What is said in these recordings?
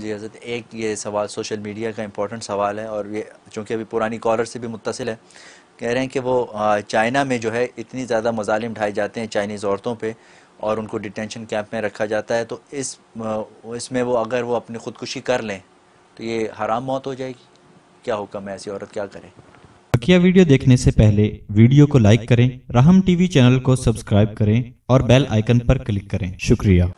जी हजरत एक ये सवाल सोशल मीडिया का इम्पोर्टेंट सवाल है और ये चूँकि अभी पुरानी कॉलर से भी मुतसिल है कह रहे हैं कि वो चाइना में जो है इतनी ज़्यादा मजालिम ढाए जाते हैं चाइनीज़ औरतों पर और उनको डिटेंशन कैंप में रखा जाता है तो इस इसमें वो अगर वो अपनी खुदकुशी कर लें तो ये हराम मौत हो जाएगी क्या हुक्म है ऐसी औरत क्या करे बकिया वीडियो देखने से पहले वीडियो को लाइक करें राहम टीवी चैनल को सब्सक्राइब करें और बेल आइकन पर क्लिक करें शुक्रिया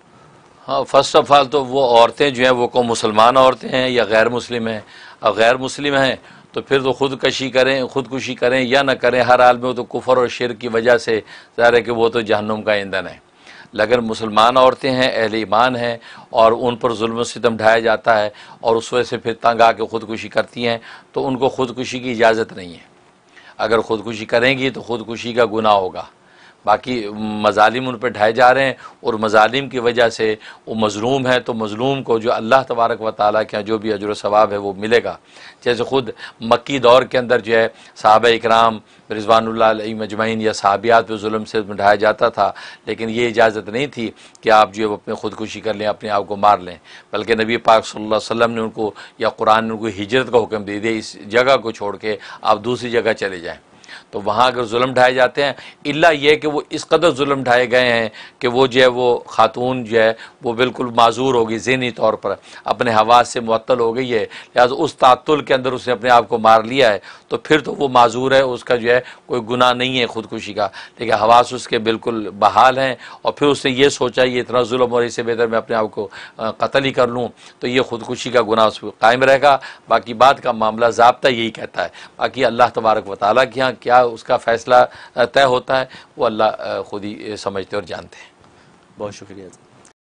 हाँ फर्स्ट ऑफ ऑल तो वो औरतें जो हैं वो को मुसलमान औरतें हैं या गैर मुस्लिम हैं और गैर मुस्लिम हैं तो फिर तो खुदकशी करें खुदकुशी करें या ना करें हर हाल में वो तो कुफर और शिर की वजह से ज़ाहिर है कि वो तो जहन्नुम का ईंधन है लेकिन मुसलमान औरतें हैं अहल ईमान हैं और उन पर जुल्म सितम ढाया जाता है और उस वजह से फिर तंग आके खुदकुशी करती हैं तो उनको खुदकुशी की इजाज़त नहीं है अगर खुदकुशी करेंगी तो खुदकुशी का गुनाह होगा बाकी मजालिम उन पर ढाए जा रहे हैं और मजालिम की वजह से वो मज़लूम है तो मज़लूम को जो अल्लाह तबारक व ताली के जो भी अजर सवाब है वो मिलेगा जैसे ख़ुद मक्की दौर के अंदर जो है साहब इकराम रिजवानल मजमैन या सहाबियात पर म से ढाया जाता था लेकिन ये इजाज़त नहीं थी कि आप जो है अपने ख़ुदकुशी कर लें अपने आप को मार लें बल्कि नबी पाक सल्लम वसल्लम ने उनको या कुरान ने उनको हिजरत का हुक्म दे दिया इस जगह को छोड़ के आप दूसरी जगह चले जाएँ तो वहाँ अगर जुल्म ढाए जाते हैं इला ये कि वो इस कदर जुल्म ढाए गए हैं कि वो जो है वो खातून जो है वो बिल्कुल माजूर होगी जहनी तौर पर अपने हवास से मअतल हो गई है लिहाजा उस तातुल के अंदर उसने अपने आप को मार लिया है तो फिर तो वो माजूर है उसका जो है कोई गुनाह नहीं है खुदकुशी का लेकिन हवास उसके बिल्कुल बहाल हैं और फिर उसने ये सोचा ये इतना जुल्म और इसे बेहतर मैं अपने आप को कतल ही कर लूँ तो ये खुदकुशी का गुनाह उस पर कायम रहेगा बाकी बात का मामला जबता यही कहता है बाकी अल्लाह तबारक वाली के यहाँ क्या उसका फ़ैसला तय होता है वो अल्लाह खुद ही समझते और जानते हैं बहुत शुक्रिया